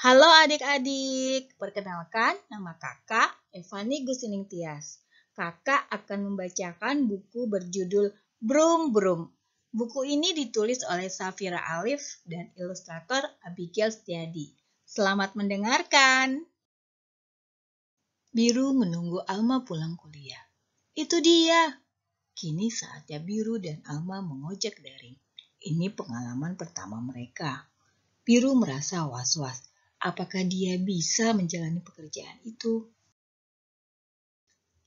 Halo adik-adik, perkenalkan nama kakak Evani Gusining Tias. Kakak akan membacakan buku berjudul Brum Brum. Buku ini ditulis oleh Safira Alif dan ilustrator Abigail Setiadi. Selamat mendengarkan. Biru menunggu Alma pulang kuliah. Itu dia. Kini saatnya Biru dan Alma mengojek daring. Ini pengalaman pertama mereka. Biru merasa was-was apakah dia bisa menjalani pekerjaan itu.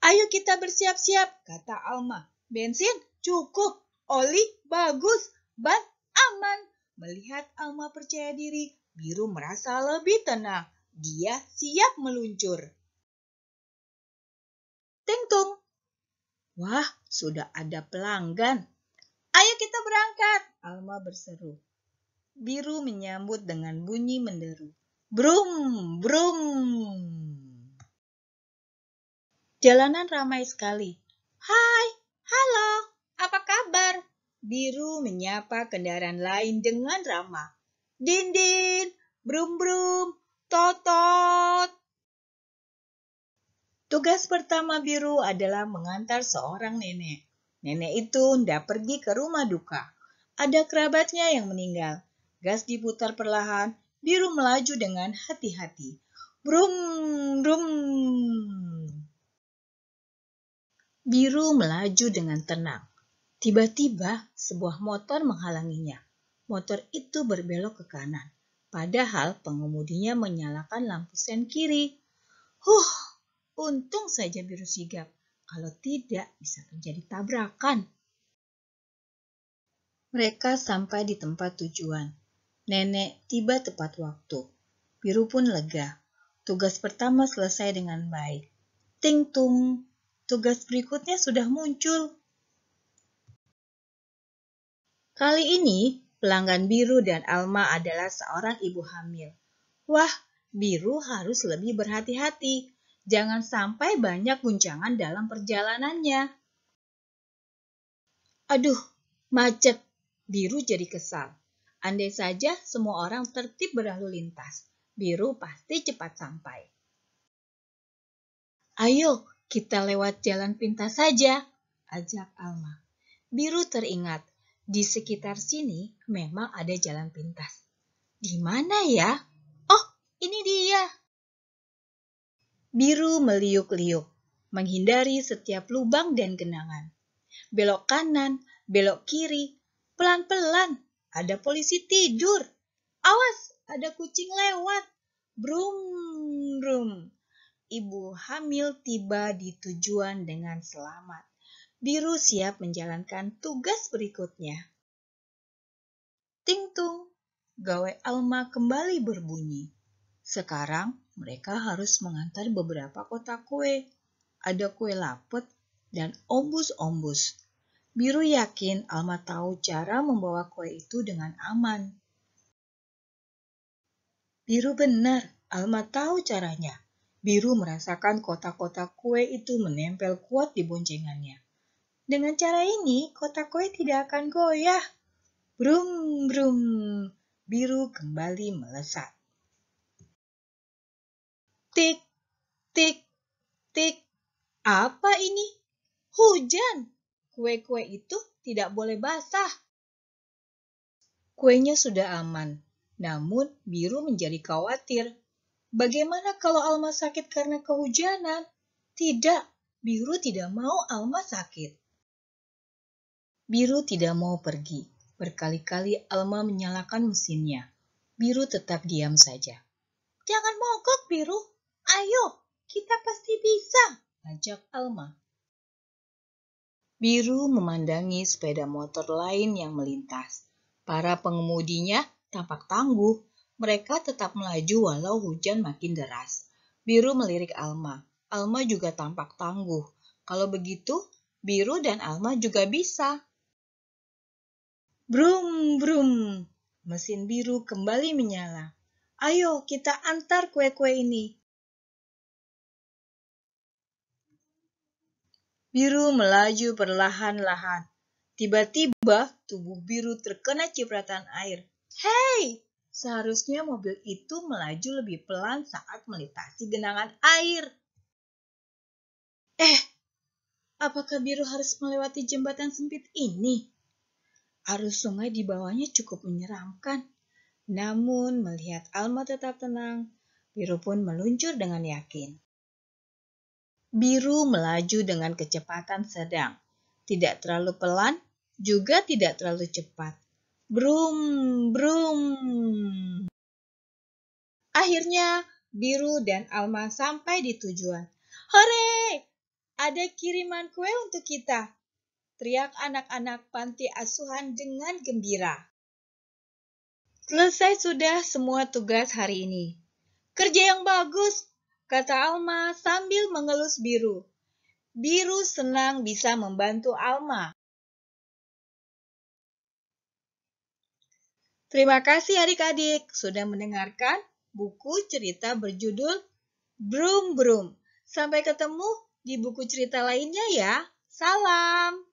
Ayo kita bersiap-siap, kata Alma. Bensin cukup, oli bagus, ban aman. Melihat Alma percaya diri, Biru merasa lebih tenang. Dia siap meluncur. Tengtung. Wah, sudah ada pelanggan. Ayo kita berangkat, Alma berseru. Biru menyambut dengan bunyi menderu. Brum, brum. Jalanan ramai sekali. Hai, halo, apa kabar? Biru menyapa kendaraan lain dengan ramah. Dindin, brum brum, totot. Tugas pertama Biru adalah mengantar seorang nenek. Nenek itu hendak pergi ke rumah duka. Ada kerabatnya yang meninggal. Gas diputar perlahan, Biru melaju dengan hati-hati. Brum, brum. Biru melaju dengan tenang. Tiba-tiba sebuah motor menghalanginya. Motor itu berbelok ke kanan. Padahal pengemudinya menyalakan lampu sen kiri. Huh, untung saja biru sigap. Kalau tidak bisa terjadi tabrakan. Mereka sampai di tempat tujuan. Nenek tiba tepat waktu. Biru pun lega. Tugas pertama selesai dengan baik. Ting tung, tugas berikutnya sudah muncul. Kali ini, pelanggan Biru dan Alma adalah seorang ibu hamil. Wah, Biru harus lebih berhati-hati. Jangan sampai banyak guncangan dalam perjalanannya. Aduh, macet. Biru jadi kesal. Andai saja semua orang tertib berlalu lintas, biru pasti cepat sampai. Ayo, kita lewat jalan pintas saja, ajak Alma. Biru teringat, di sekitar sini memang ada jalan pintas. Di mana ya? Oh, ini dia. Biru meliuk-liuk, menghindari setiap lubang dan genangan. Belok kanan, belok kiri, pelan-pelan ada polisi tidur. Awas, ada kucing lewat. Brum, brum. Ibu hamil tiba di tujuan dengan selamat. Biru siap menjalankan tugas berikutnya. Ting tung, gawai Alma kembali berbunyi. Sekarang mereka harus mengantar beberapa kotak kue. Ada kue lapet dan ombus-ombus. Biru yakin Alma tahu cara membawa kue itu dengan aman. Biru benar, Alma tahu caranya. Biru merasakan kotak-kotak kue itu menempel kuat di boncengannya. Dengan cara ini, kotak kue tidak akan goyah. Brum, brum, biru kembali melesat. Tik, tik, tik. Apa ini? Hujan kue-kue itu tidak boleh basah. Kuenya sudah aman, namun Biru menjadi khawatir. Bagaimana kalau Alma sakit karena kehujanan? Tidak, Biru tidak mau Alma sakit. Biru tidak mau pergi. Berkali-kali Alma menyalakan mesinnya. Biru tetap diam saja. Jangan mogok, Biru. Ayo, kita pasti bisa, ajak Alma. Biru memandangi sepeda motor lain yang melintas. Para pengemudinya tampak tangguh. Mereka tetap melaju walau hujan makin deras. Biru melirik Alma. Alma juga tampak tangguh. Kalau begitu, Biru dan Alma juga bisa. Brum, brum. Mesin biru kembali menyala. Ayo kita antar kue-kue ini. Biru melaju perlahan-lahan. Tiba-tiba tubuh biru terkena cipratan air. Hei, seharusnya mobil itu melaju lebih pelan saat melintasi genangan air. Eh, apakah biru harus melewati jembatan sempit ini? Arus sungai di bawahnya cukup menyeramkan. Namun melihat Alma tetap tenang, biru pun meluncur dengan yakin. Biru melaju dengan kecepatan sedang, tidak terlalu pelan, juga tidak terlalu cepat. Brum, brum. Akhirnya, Biru dan Alma sampai di tujuan. Hore! Ada kiriman kue untuk kita, teriak anak-anak panti asuhan dengan gembira. Selesai sudah semua tugas hari ini. Kerja yang bagus, kata Alma sambil mengelus Biru. Biru senang bisa membantu Alma. Terima kasih adik-adik sudah mendengarkan buku cerita berjudul Brum Brum. Sampai ketemu di buku cerita lainnya ya. Salam!